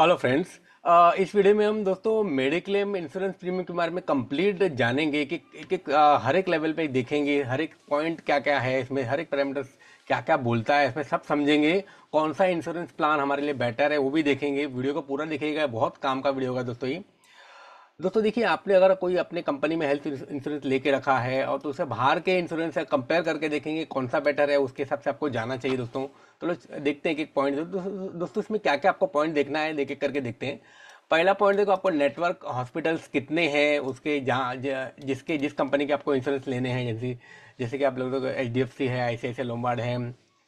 hello friends uh, इस video में हम दोस्तों मेडिक्लेम इंश्योरेंस प्रीमियम के बारे में कंप्लीट जानेंगे कि एक एक uh, हर एक लेवल पे देखेंगे हर एक पॉइंट क्या क्या है इसमें हर एक पैरामीटर्स क्या क्या बोलता है इसमें सब समझेंगे कौन सा इंश्योरेंस प्लान हमारे लिए बेटर है वो भी देखेंगे वीडियो को पूरा देखेगा बहुत काम का वीडियो होगा दोस्तों ये दोस्तों देखिए आपने अगर कोई अपने कंपनी में हेल्थ इंश्योरेंस लेके रखा है और तो उसे बाहर के इंश्योरेंस से कंपेयर करके देखेंगे कौन सा बेटर है उसके हिसाब से आपको जाना चाहिए दोस्तों तो लो देखते हैं कि एक पॉइंट दोस्तों इसमें क्या क्या आपको पॉइंट देखना है देख करके देखते हैं पहला पॉइंट देखो आपको नेटवर्क हॉस्पिटल्स कितने हैं उसके जहाँ जिसके जिस कंपनी के आपको इंश्योरेंस लेने हैं जैसे जैसे कि आप लोग एच डी एफ सी है आई सी आई सी लोमबार्ड है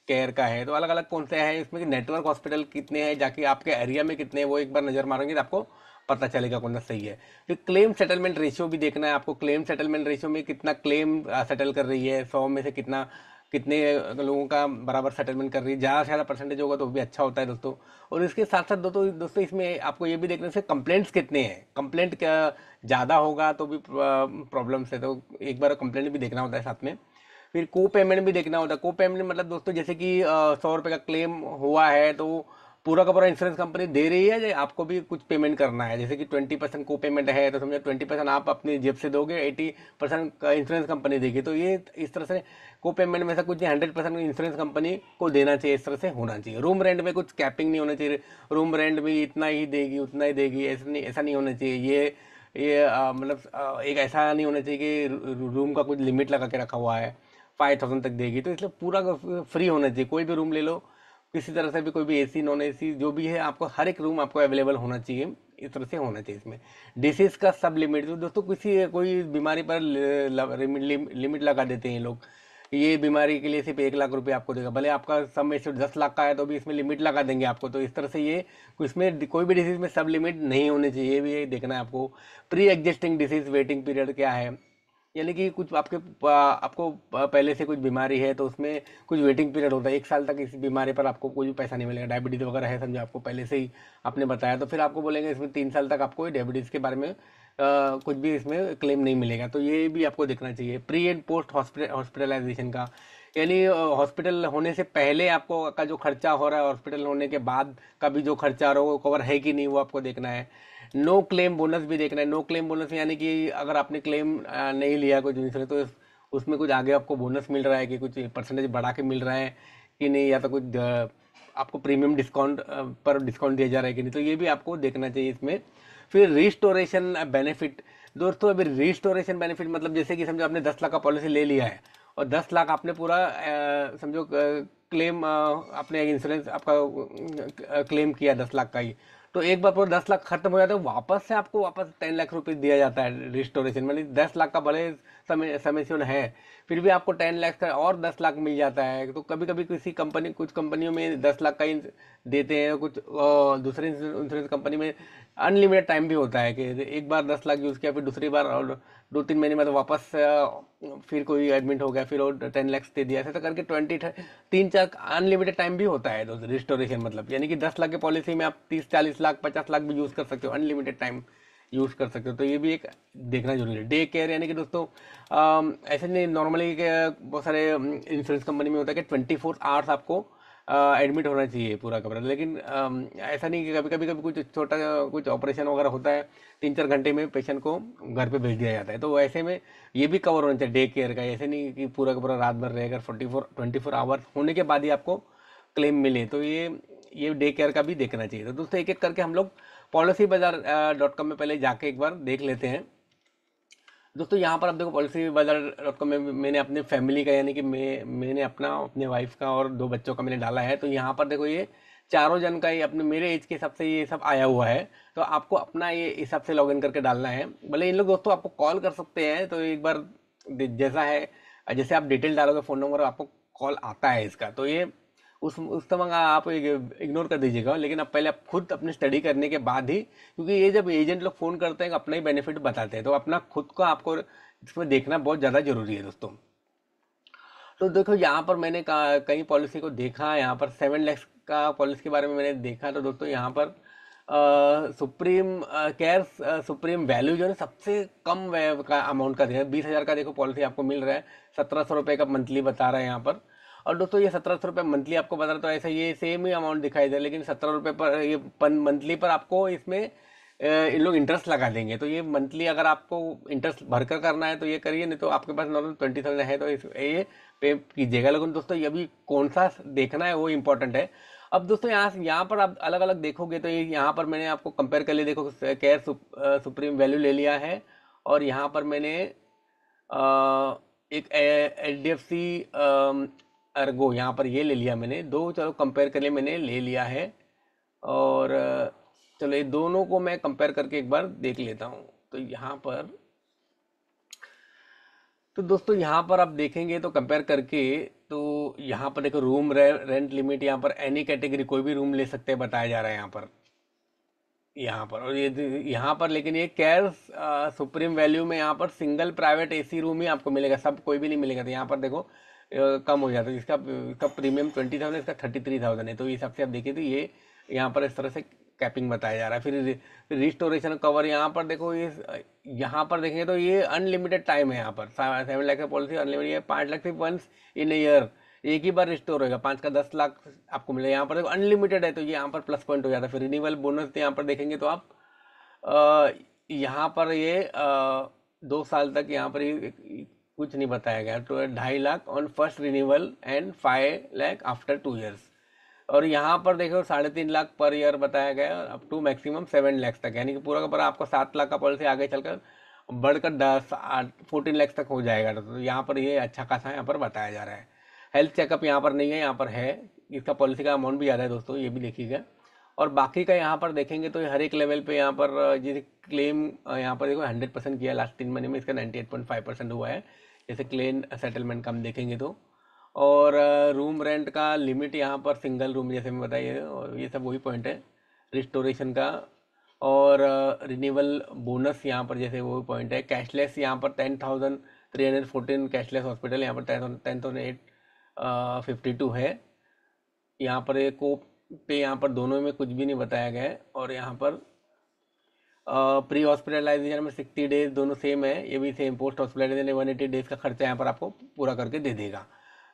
केयर का है तो अलग अलग कौन से हैं इसमें नेटवर्क हॉस्पिटल कितने हैं जाके आपके एरिया में कितने हैं वो एक बार नज़र मारेंगे तो आपको पता चलेगा कौन सा सही है फिर क्लेम सेटलमेंट रेशियो भी देखना है आपको क्लेम सेटलमेंट रेशियो में कितना क्लेम सेटल कर रही है सौ में से कितना कितने लोगों का बराबर सेटलमेंट कर रही है ज़्यादा से ज़्यादा परसेंटेज होगा तो भी अच्छा होता है दोस्तों और इसके साथ साथ दोस्तों दोस्तों इसमें आपको ये भी देखने से कंप्लेंट्स कितने हैं कंप्लेंट ज़्यादा होगा तो भी प्रॉब्लम्स है तो एक बार कंप्लेंट भी देखना होता है साथ में फिर को पेमेंट भी देखना होता है को पेमेंट मतलब दोस्तों जैसे कि सौ रुपये का क्लेम हुआ है तो पूरा का पूरा इंश्योरेंस कंपनी दे रही है या आपको भी कुछ पेमेंट करना है जैसे कि ट्वेंटी परसेंट को पेमेंट है तो समझो ट्वेंटी परसेंट आप अपनी जेब से दोगे एटी परसेंट इंश्योरेंस कंपनी देगी तो ये इस तरह से को पेमेंट में से कुछ हंड्रेड परसेंट इंश्योरेंस कंपनी को देना चाहिए इस तरह से होना चाहिए रूम रेंट में कुछ कैपिंग नहीं होना चाहिए रूम रेंट भी इतना ही देगी उतना ही देगी ऐसा नहीं ऐसा नहीं होना चाहिए ये ये मतलब एक ऐसा नहीं होना चाहिए कि रूम का कुछ लिमिट लगा के रखा हुआ है फाइव थाउजेंड तक देगी तो इसलिए पूरा फ्री होना चाहिए कोई भी रूम ले लो किसी तरह से भी कोई भी ए सी नॉन सी जो भी है आपको हर एक रूम आपको अवेलेबल होना चाहिए इस तरह से होना चाहिए इसमें डिसीज़ का सब लिमिट जो दोस्तों किसी कोई बीमारी पर लिमिट लगा देते हैं लोग ये बीमारी के लिए सिर्फ एक लाख रुपये आपको देगा भले आपका में सिर्फ दस लाख का है तो भी इसमें लिमिट लगा देंगे आपको तो इस तरह से ये इसमें कोई भी डिसीज़ में सब लिमिट नहीं होनी चाहिए ये भी देखना है आपको pre existing disease waiting period क्या है यानी कि कुछ आपके आपको पहले से कुछ बीमारी है तो उसमें कुछ वेटिंग पीरियड होता है एक साल तक इस बीमारी पर आपको कोई भी पैसा नहीं मिलेगा डायबिटीज़ वगैरह है समझो आपको पहले से ही आपने बताया तो फिर आपको बोलेंगे इसमें तीन साल तक आपको डायबिटीज़ के बारे में आ, कुछ भी इसमें क्लेम नहीं मिलेगा तो ये भी आपको देखना चाहिए प्री एंड पोस्ट हॉस्पिटलाइजेशन का यानी हॉस्पिटल होने से पहले आपको का जो खर्चा हो रहा है हॉस्पिटल होने के बाद का भी जो खर्चा हो रहा है वो कवर है कि नहीं वो आपको देखना है नो क्लेम बोनस भी देखना है नो क्लेम बोनस यानी कि अगर आपने क्लेम नहीं लिया कुछ इंश्योरेंस तो उसमें कुछ आगे आपको बोनस मिल रहा है कि कुछ परसेंटेज बढ़ा के मिल रहा है कि नहीं या तो कुछ आपको प्रीमियम डिस्काउंट पर डिस्काउंट दिया जा रहा है कि नहीं तो ये भी आपको देखना चाहिए इसमें फिर रिस्टोरेशन बेनिफिट दोस्तों अभी रिस्टोरेशन बेनिफिट मतलब जैसे कि समझो आपने दस लाख का पॉलिसी ले लिया है और दस लाख आपने पूरा समझो क्लेम आपने इंश्योरेंस आपका क्लेम किया दस लाख का ही तो एक बार पूरा दस लाख खत्म हो जाता है वापस से आपको वापस टेन लाख रुपीज़ दिया जाता है रिस्टोरेशन मतलब दस लाख का भले समेसन है फिर भी आपको टेन लाख का और दस लाख मिल जाता है तो कभी कभी किसी कंपनी कुछ कंपनियों में दस लाख का ही देते हैं कुछ दूसरे इंश्योरेंस कंपनी में अनलिमिटेड टाइम भी होता है कि एक बार दस लाख यूज़ किया फिर दूसरी बार और दो तीन महीने तो वापस फिर कोई एडमिट हो गया फिर और टेन लैक्स दे दिया ऐसा तो करके ट्वेंटी तीन चार अनलिमिटेड टाइम भी होता है तो रिस्टोरेशन मतलब यानी कि दस लाख की पॉलिसी में आप तीस चालीस लाख पचास लाख भी यूज़ कर सकते हो अनलिमिटेड टाइम यूज़ कर सकते हो तो ये भी एक देखना जरूरी है डे केयर यानी कि दोस्तों ऐसे नहीं नॉर्मली बहुत सारे इंश्योरेंस कंपनी में होता है कि ट्वेंटी फोर आवर्स आपको एडमिट होना चाहिए पूरा कपड़ा लेकिन ऐसा नहीं कि कभी कभी कभी कुछ छोटा कुछ ऑपरेशन वगैरह होता है तीन चार घंटे में पेशेंट को घर पे भेज दिया जाता है तो ऐसे में ये भी कवर होना चाहिए डे केयर का ऐसे नहीं कि पूरा का पूरा रात भर रहेगा forty four twenty four hours होने के बाद ही आपको क्लेम मिले तो ये ये डे केयर का भी देखना चाहिए तो दोस्तों एक एक करके हम लोग पॉलिसी बाजार डॉट कॉम में पहले जाके एक बार देख लेते हैं दोस्तों यहाँ पर आप देखो पॉलिसी बाजार डॉट कॉम में मैंने अपने फैमिली का यानी कि मैं मैंने अपना अपने वाइफ का और दो बच्चों का मैंने डाला है तो यहाँ पर देखो ये चारों जन का ये अपने मेरे एज के हिसाब से ये सब आया हुआ है तो आपको अपना ये हिसाब से लॉगिन करके डालना है भले इन लोग दोस्तों आपको कॉल कर सकते हैं तो एक बार जैसा है जैसे आप डिटेल डालोगे फ़ोन नंबर आपको कॉल आता है इसका तो ये उस उस तमंग आप इग्नोर कर दीजिएगा लेकिन आप पहले आप खुद अपनी स्टडी करने के बाद ही क्योंकि ये जब एजेंट लोग फ़ोन करते हैं अपना ही बेनिफिट बताते हैं तो अपना खुद को आपको इसमें देखना बहुत ज़्यादा ज़रूरी है दोस्तों तो देखो यहाँ पर मैंने कई पॉलिसी को देखा यहाँ पर सेवन लैक्स का पॉलिसी के बारे में मैंने देखा तो दोस्तों यहाँ पर सुप्रीम केयर सुप्रीम वैल्यू जो है सबसे कम का अमाउंट का देखा बीस हज़ार का देखो पॉलिसी आपको मिल रहा है सत्रह सौ रुपये का मंथली बता रहा है यहाँ पर और दोस्तों ये सत्रह सौ रुपये मंथली आपको बता रहा तो ऐसा ये सेम ही अमाउंट दिखाई दे लेकिन सत्रह रुपये पर ये मंथली पर आपको इसमें इन लोग इंटरेस्ट लगा देंगे तो ये मंथली अगर आपको इंटरेस्ट भरकर करना है तो ये करिए नहीं तो आपके पास नॉर्मल ट्वेंटी थाउजेंड है तो इस ये पे कीजिएगा लेकिन दोस्तों ये भी कौन सा देखना है वो इम्पोर्टेंट है अब दोस्तों यहाँ यहाँ पर आप अलग अलग देखोगे तो ये यहाँ पर मैंने आपको कंपेयर कर लिया देखो केयर सुप, सुप्रीम वैल्यू ले लिया है और यहाँ पर मैंने आ, एक H D F C Ergo यहाँ पर ये ले लिया मैंने दो चलो कंपेयर कर मैंने ले लिया है और चलो ये दोनों को मैं कंपेयर करके एक बार देख लेता हूँ तो यहाँ पर तो दोस्तों यहाँ पर आप देखेंगे तो कंपेयर करके तो यहाँ पर देखो रूम रे, रेंट लिमिट यहाँ पर एनी कैटेगरी कोई भी रूम ले सकते हैं बताया जा रहा है यहाँ पर यहाँ पर और ये यह, यहाँ पर लेकिन ये कैर सुप्रीम वैल्यू में यहाँ पर सिंगल प्राइवेट एसी रूम ही आपको मिलेगा सब कोई भी नहीं मिलेगा तो यहाँ पर देखो कम हो जाता है इसका इसका प्रीमियम ट्वेंटी थाउजेंड इसका थर्टी थ्री थाउजेंड है तो इस हिसाब से आप देखिए तो ये यहाँ पर इस तरह से कैपिंग बताया जा रहा है फिर रिस्टोरेशन कवर यहाँ पर देखो ये यहाँ पर देखेंगे तो ये अनलिमिटेड टाइम है यहाँ पर सेवन लाख का पॉलिसी अनलिमिटेड है पाँच लाख से वंस इन ईयर एक ही बार रिस्टोर होगा पाँच का दस लाख आपको मिलेगा यहाँ पर देखो अनलिमिटेड है तो ये यहाँ पर प्लस पॉइंट हो जाता है फिर रिन्यूअल बोनस तो यहाँ पर देखेंगे तो आप यहाँ पर ये दो साल तक यहाँ पर कुछ नहीं बताया गया तो ढाई lakh on first renewal and five lakh after two years और यहाँ पर देखो साढ़े तीन लाख पर ईयर बताया गया और up to maximum seven lakhs तक यानी कि पूरा का पूरा आपको सात लाख का पॉलिसी आगे चलकर बढ़कर दस आठ फोर्टीन लैक्स तक हो जाएगा तो यहाँ पर ये अच्छा खासा यहाँ पर बताया जा रहा है हेल्थ चेकअप यहाँ पर नहीं है यहाँ पर है इसका पॉलिसी का अमाउंट भी ज़्यादा है दोस्तों ये भी देखिएगा और बाकी का यहाँ पर देखेंगे तो हर एक लेवल पे यहाँ पर जिसे क्लेम यहाँ पर देखो हंड्रेड परसेंट किया लास्ट तीन महीने में इसका ninety eight point five percent हुआ है जैसे क्लेम सेटलमेंट का हम देखेंगे तो और रूम रेंट का लिमिट यहाँ पर सिंगल रूम जैसे मैं बताइए और ये सब वही पॉइंट है रिस्टोरेशन का और रिन्यूअल बोनस यहाँ पर जैसे वो पॉइंट है कैशलेस यहाँ पर ten thousand three hundred fourteen cashless hospital यहाँ पर ten thousand eight fifty two है यहाँ पर एक कोप पे यहाँ पर दोनों में कुछ भी नहीं बताया गया है और यहाँ पर प्री हॉस्पिटलाइजेशन में सिक्सटी डेज दोनों सेम है ये भी same post hospitalisation one eighty days का खर्चा यहाँ पर आपको पूरा करके दे देगा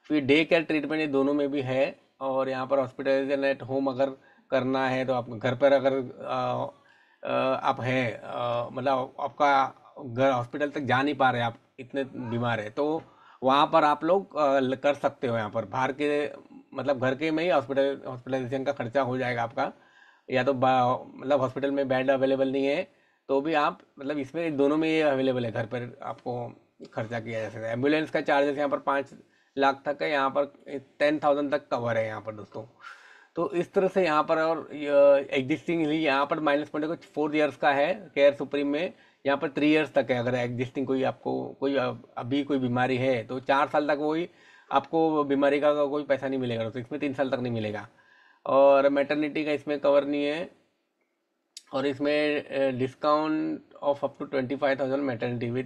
फिर डे केयर ट्रीटमेंट ये दोनों में भी है और यहाँ पर हॉस्पिटलाइजेशन एट होम अगर करना है तो आप घर पर अगर आप हैं मतलब आपका घर हॉस्पिटल तक जा नहीं पा रहे आप इतने बीमार है तो वहाँ पर आप लोग कर सकते हो यहाँ पर बाहर के मतलब घर के में ही हॉस्पिटल हॉस्पिटलाइजेशन का खर्चा हो जाएगा आपका या तो मतलब हॉस्पिटल में बेड अवेलेबल नहीं है तो भी आप मतलब इसमें दोनों में ये अवेलेबल है घर पर आपको खर्चा किया जा सकता है एम्बुलेंस का चार्जेस यहाँ पर पाँच लाख तक है यहाँ पर टेन थाउजेंड तक कवर है यहाँ पर दोस्तों तो इस तरह से यहाँ पर और एग्जिस्टिंग ही यहाँ पर माइनस पॉइंट कुछ फोर ईयर्स का है केयर सुप्रीम में यहाँ पर थ्री ईयर्स तक है अगर एग्जिस्टिंग कोई आपको कोई अभी कोई बीमारी है तो चार साल तक वही आपको बीमारी का कोई पैसा नहीं मिलेगा तो इसमें तीन साल तक नहीं मिलेगा और मैटर्निटी का इसमें कवर नहीं है और इसमें discount of up to twenty five thousand maternity with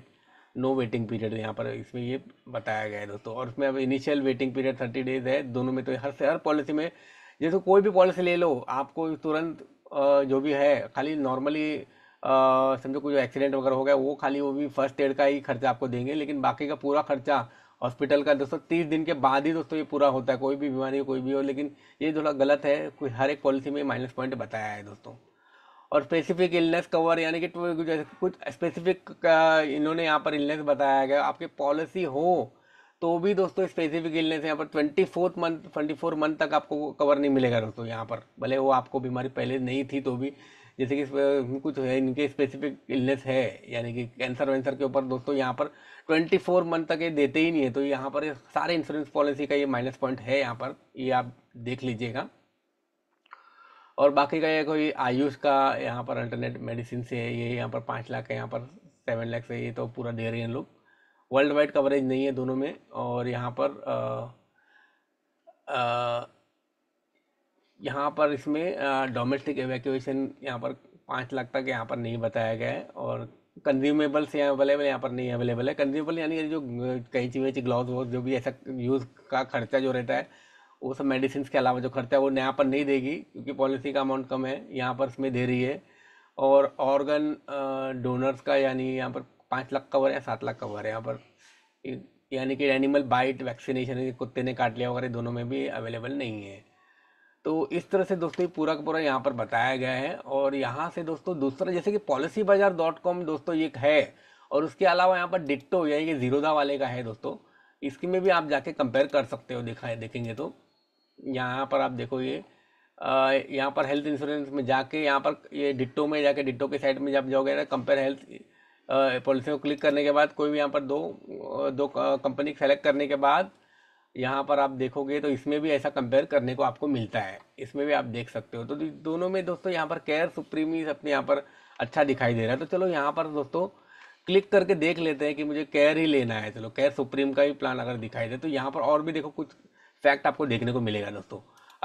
no waiting period यहाँ पर इसमें ये बताया गया है दोस्तों और इसमें अब initial waiting period thirty days है दोनों में तो हर से हर पॉलिसी में जैसे कोई भी पॉलिसी ले लो आपको तुरंत जो भी है खाली नॉर्मली समझो कोई एक्सीडेंट वगैरह हो गया वो खाली वो भी फर्स्ट एड का ही खर्चा आपको देंगे लेकिन बाकी का पूरा खर्चा हॉस्पिटल का दोस्तों तीस दिन के बाद ही दोस्तों ये पूरा होता है कोई भी बीमारी कोई भी हो लेकिन ये थोड़ा गलत है कोई हर एक पॉलिसी में माइनस पॉइंट बताया है दोस्तों और स्पेसिफिक इलनेस कवर यानी कि तो कुछ स्पेसिफिक इन्होंने यहाँ पर इलनेस बताया गया आपकी पॉलिसी हो तो भी दोस्तों स्पेसिफिक इलनेस यहाँ पर twenty fourth month twenty four month तक आपको कवर नहीं मिलेगा दोस्तों यहाँ पर भले वो आपको बीमारी पहले नहीं थी तो भी जैसे कि कुछ है इनके स्पेसिफिक इलनेस है यानी कि कैंसर वैंसर के ऊपर दोस्तों यहाँ पर ट्वेंटी फोर मंथ तक ये देते ही नहीं है तो यहाँ पर सारे इंश्योरेंस पॉलिसी का ये माइनस पॉइंट है यहाँ पर ये आप देख लीजिएगा और बाकी का ये कोई आयुष का यहाँ पर अल्टरनेट मेडिसिन से ये यहाँ पर पाँच लाख है यहाँ पर सेवन लाख से ये तो पूरा दे रहे हैं लोग वर्ल्ड वाइड कवरेज नहीं है दोनों में और यहाँ पर आ, आ, यहाँ पर इसमें डोमेस्टिक एवैक्यूएशन यहाँ पर पाँच लाख तक यहाँ पर नहीं बताया गया है और कंज्यूमेबल से अवेलेबल यहाँ पर नहीं अवेलेबल है कंज्यूमेबल यानी जो कैंची वेंची ग्लव्स वो जो भी ऐसा यूज़ का खर्चा जो रहता है वो सब मेडिसिन के अलावा जो खर्चा है वो यहाँ पर नहीं देगी क्योंकि पॉलिसी का अमाउंट कम है यहाँ पर इसमें दे रही है और ऑर्गन डोनर्स का यानी यहाँ पर पाँच लाख कवर है सात लाख कवर है यहाँ पर यानी कि एनिमल बाइट वैक्सीनेशन कुत्ते ने काट लिया वगैरह दोनों में भी अवेलेबल नहीं है तो इस तरह से दोस्तों ये पूरा का पूरा यहाँ पर बताया गया है और यहाँ से दोस्तों दूसरा जैसे कि पॉलिसी बाजार डॉट कॉम दोस्तों ये है और उसके अलावा यहाँ पर डिट्टो यानी कि जीरोदा वाले का है दोस्तों इसके में भी आप जाके कंपेयर कर सकते हो दिखाए देखेंगे तो यहाँ पर आप देखो ये यहाँ पर हेल्थ इंश्योरेंस में जाके यहाँ पर ये डिट्टो में जाके डिट्टो के साइड में जब जाओगे ना कंपेयर हेल्थ पॉलिसी को क्लिक करने के बाद कोई भी यहाँ पर दो दो कंपनी सेलेक्ट करने के बाद यहाँ पर आप देखोगे तो इसमें भी ऐसा कंपेयर करने को आपको मिलता है इसमें भी आप देख सकते हो तो दोनों में दोस्तों यहाँ पर केयर सुप्रीमीज अपने यहाँ पर अच्छा दिखाई दे रहा है तो चलो यहाँ पर दोस्तों क्लिक करके देख लेते हैं कि मुझे केयर ही लेना है चलो केयर सुप्रीम का भी प्लान अगर दिखाई दे तो यहाँ पर और भी देखो कुछ फैक्ट आपको देखने को मिलेगा दोस्तों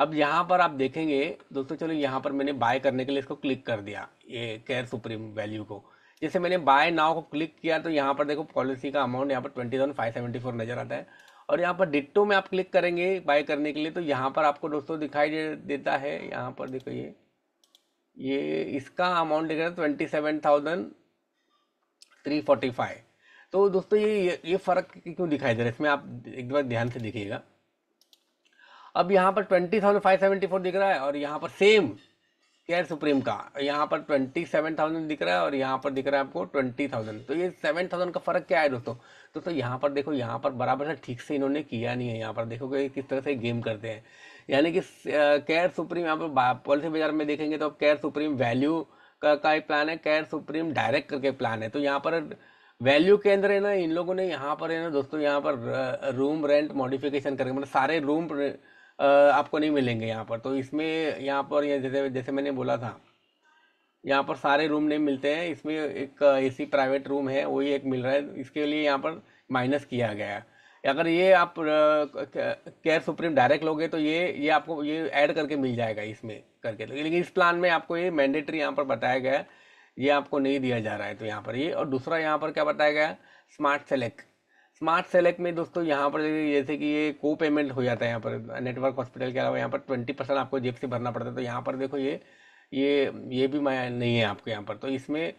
अब यहाँ पर आप देखेंगे दोस्तों चलो यहाँ पर मैंने बाय करने के लिए इसको क्लिक कर दिया ये केयर सुप्रीम वैल्यू को जैसे मैंने बाय नाव को क्लिक किया तो यहाँ पर देखो पॉलिसी का अमाउंट यहाँ पर ट्वेंटी फाइव सेवेंटी फोर नज़र आता है और यहाँ पर डिट्टो में आप क्लिक करेंगे बाय करने के लिए तो यहाँ पर आपको दोस्तों दिखाई दे, देता है यहाँ पर देखो ये ये इसका अमाउंट दिख रहा है twenty seven thousand three forty five तो दोस्तों ये ये फ़र्क क्यों दिखाई दे रहा है इसमें आप एक बार ध्यान से देखिएगा अब यहाँ पर twenty thousand five seventy four दिख रहा है और यहाँ पर सेम केयर सुप्रीम का यहाँ पर ट्वेंटी सेवन थाउजेंड दिख रहा है और यहाँ पर दिख रहा है आपको ट्वेंटी थाउजेंड तो ये सेवन थाउजेंड का फ़र्क क्या है दोस्तों तो तो यहाँ पर देखो यहाँ पर बराबर ठीक से इन्होंने किया नहीं है यहाँ पर देखो कि किस तरह से गेम करते हैं यानी कि कैर सुप्रीम यहाँ पर पॉलिसी बाजार में देखेंगे तो कैर सुप्रीम वैल्यू का, का एक प्लान है कैर सुप्रीम डायरेक्ट करके प्लान है तो यहाँ पर वैल्यू के अंदर है ना इन लोगों ने यहाँ पर है ना दोस्तों यहाँ पर रूम रेंट मॉडिफिकेशन करके मतलब सारे रूम आपको नहीं मिलेंगे यहाँ पर तो इसमें यहाँ पर जैसे जैसे मैंने बोला था यहाँ पर सारे रूम नेम मिलते हैं इसमें एक एसी प्राइवेट रूम है वही एक मिल रहा है इसके लिए यहाँ पर माइनस किया गया है अगर ये आप केयर सुप्रीम डायरेक्ट लोगे तो ये ये आपको ये ऐड करके मिल जाएगा इसमें करके लेकिन इस प्लान में आपको ये मैंडेटरी यहाँ पर बताया गया है ये आपको नहीं दिया जा रहा है तो यहाँ पर ये और दूसरा यहाँ पर क्या बताया गया है स्मार्ट सेलेक्ट स्मार्ट सेलेक्ट में दोस्तों यहाँ पर जैसे कि ये को पेमेंट हो जाता है यहाँ पर नेटवर्क हॉस्पिटल के अलावा यहाँ पर ट्वेंटी परसेंट आपको जेब से भरना पड़ता है तो यहाँ पर देखो ये ये ये भी मैं नहीं है आपके यहाँ पर तो इसमें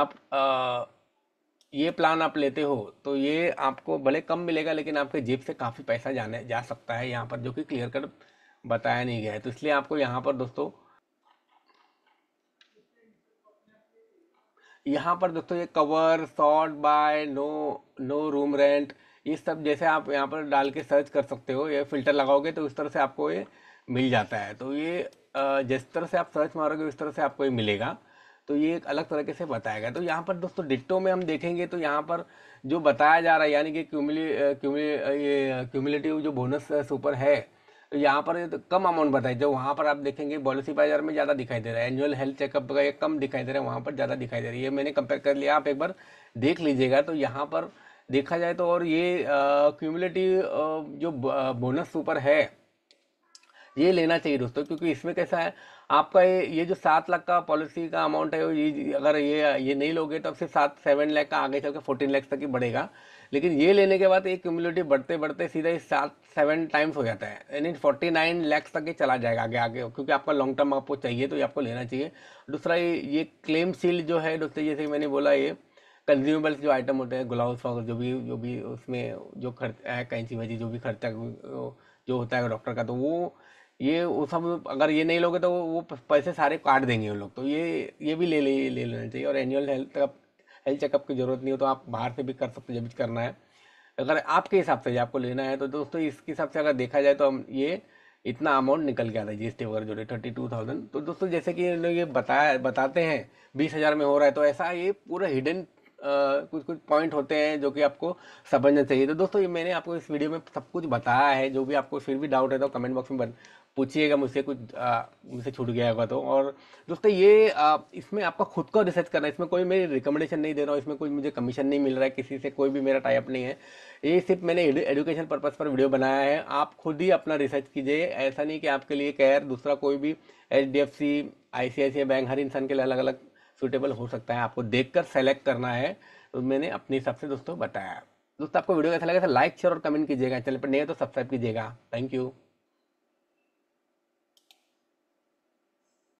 आप आ, ये प्लान आप लेते हो तो ये आपको भले कम मिलेगा लेकिन आपके जेब से काफ़ी पैसा जाने जा सकता है यहाँ पर जो कि क्लियर कट बताया नहीं गया है तो इसलिए आपको यहाँ पर दोस्तों यहाँ पर दोस्तों ये cover short by no no room rent ये सब जैसे आप यहाँ पर डाल के सर्च कर सकते हो ये फिल्टर लगाओगे तो इस तरह से आपको ये मिल जाता है तो ये जिस तरह से आप सर्च मारोगे उस तरह से आपको ये मिलेगा तो ये एक अलग तरीके से बताएगा तो यहाँ पर दोस्तों डिट्टो में हम देखेंगे तो यहाँ पर जो बताया जा रहा है यानी कि क्यूमिली क्यूमिली ये क्यूमिलेटिव जो बोनस सुपर है तो यहाँ पर तो कम अमाउंट बताया जो वहाँ पर आप देखेंगे पॉलिसी बाजार में ज़्यादा दिखाई दे रहा है एनुअल हेल्थ चेकअप का ये कम दिखाई दे रहा है वहाँ पर ज़्यादा दिखाई दे रही है मैंने कंपेयर कर लिया आप एक बार देख लीजिएगा तो यहाँ पर देखा जाए तो और ये क्यूमिलेटिव जो बोनस सुपर है ये लेना चाहिए दोस्तों क्योंकि इसमें कैसा है आपका ये ये जो सात लाख का पॉलिसी का अमाउंट है ये अगर ये ये नहीं लोगे तो आपसे सात सेवन लाख का आगे चल के फोर्टीन लैक्स तक ही बढ़ेगा लेकिन ये लेने के बाद ये कम्युनिटी बढ़ते बढ़ते सीधा ही सात सेवन टाइम्स हो जाता है यानी फोर्टी नाइन लैक्स तक ही चला जाएगा आगे आगे क्योंकि आपका लॉन्ग टर्म आपको चाहिए तो ये आपको लेना चाहिए दूसरा ये ये क्लेम सील जो है दोस्तों जैसे मैंने बोला ये कंज्यूमेबल्स जो आइटम होते हैं ग्लाउस वगैरह जो भी जो भी उसमें जो खर्च है कैंची वैची जो भी खर्चा जो होता है डॉक्टर का तो वो ये वो सब अगर ये नहीं लोगे तो वो पैसे सारे काट देंगे वो लोग तो ये ये भी ले ले ले लेना चाहिए और एनुअल हेल्थ हेल्थ चेकअप की ज़रूरत नहीं हो तो आप बाहर से भी कर सकते जब करना है अगर आपके हिसाब से आपको लेना है तो दोस्तों इसके हिसाब से अगर देखा जाए तो हम ये इतना अमाउंट निकल के आता है जी एस टी वगैरह जो है थर्टी टू थाउजेंड तो दोस्तों जैसे कि ये बताया बताते हैं बीस हज़ार में हो रहा है तो ऐसा ये पूरा हिडन कुछ कुछ पॉइंट होते हैं जो कि आपको समझना चाहिए तो दोस्तों ये मैंने आपको इस वीडियो में सब कुछ बताया है जो भी आपको फिर भी डाउट है तो कमेंट बॉक्स में पूछिएगा मुझसे कुछ मुझसे छूट गया होगा तो और दोस्तों ये आ, इसमें आपका खुद का रिसर्च करना है इसमें कोई मेरी रिकमेंडेशन नहीं दे रहा हूँ इसमें कोई मुझे कमीशन नहीं मिल रहा है किसी से कोई भी मेरा टाइप नहीं है ये सिर्फ मैंने एजुकेशन पर्पज़ पर वीडियो बनाया है आप खुद ही अपना रिसर्च कीजिए ऐसा नहीं कि आपके लिए कैर दूसरा कोई भी H D F C I C I C bank हर इंसान के लिए अलग अलग सूटेबल हो सकता है आपको देख कर सेलेक्ट करना है तो मैंने अपने हिसाब से दोस्तों बताया दोस्तों आपको वीडियो कैसा लगा लाइक शेयर और कमेंट कीजिएगा चैनल पर नहीं है तो सब्सक्राइब कीजिएगा थैंक यू